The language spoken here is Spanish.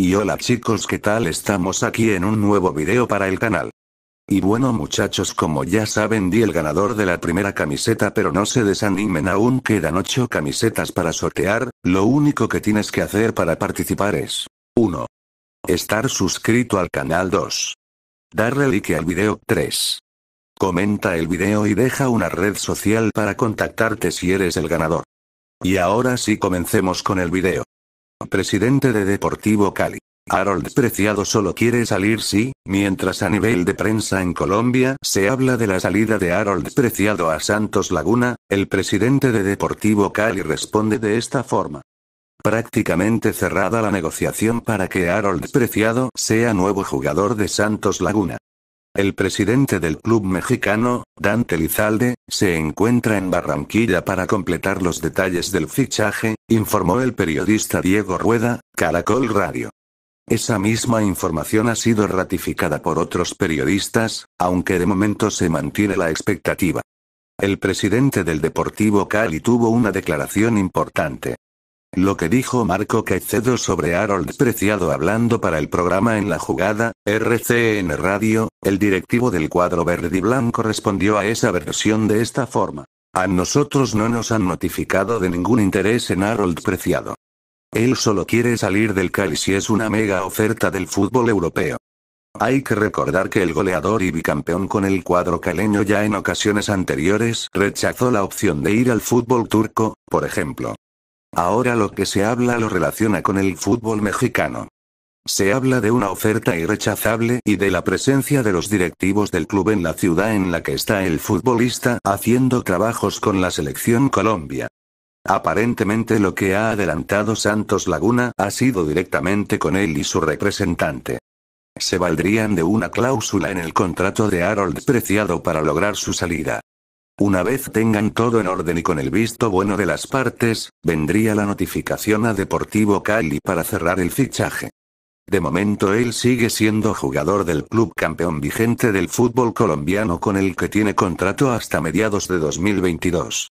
Y hola chicos qué tal estamos aquí en un nuevo video para el canal. Y bueno muchachos como ya saben di el ganador de la primera camiseta pero no se desanimen aún quedan 8 camisetas para sortear, lo único que tienes que hacer para participar es 1. Estar suscrito al canal 2. Darle like al video 3. Comenta el video y deja una red social para contactarte si eres el ganador. Y ahora sí comencemos con el video. Presidente de Deportivo Cali. Harold Preciado solo quiere salir si, mientras a nivel de prensa en Colombia se habla de la salida de Harold Preciado a Santos Laguna, el presidente de Deportivo Cali responde de esta forma. Prácticamente cerrada la negociación para que Harold Preciado sea nuevo jugador de Santos Laguna. El presidente del club mexicano, Dante Lizalde, se encuentra en Barranquilla para completar los detalles del fichaje, informó el periodista Diego Rueda, Caracol Radio. Esa misma información ha sido ratificada por otros periodistas, aunque de momento se mantiene la expectativa. El presidente del Deportivo Cali tuvo una declaración importante. Lo que dijo Marco Caicedo sobre Harold Preciado hablando para el programa En la Jugada, RCN Radio, el directivo del cuadro verde y blanco respondió a esa versión de esta forma. A nosotros no nos han notificado de ningún interés en Harold Preciado. Él solo quiere salir del Cali si es una mega oferta del fútbol europeo. Hay que recordar que el goleador y bicampeón con el cuadro caleño ya en ocasiones anteriores rechazó la opción de ir al fútbol turco, por ejemplo. Ahora lo que se habla lo relaciona con el fútbol mexicano. Se habla de una oferta irrechazable y de la presencia de los directivos del club en la ciudad en la que está el futbolista haciendo trabajos con la selección Colombia. Aparentemente lo que ha adelantado Santos Laguna ha sido directamente con él y su representante. Se valdrían de una cláusula en el contrato de Harold Preciado para lograr su salida. Una vez tengan todo en orden y con el visto bueno de las partes, vendría la notificación a Deportivo Cali para cerrar el fichaje. De momento él sigue siendo jugador del club campeón vigente del fútbol colombiano con el que tiene contrato hasta mediados de 2022.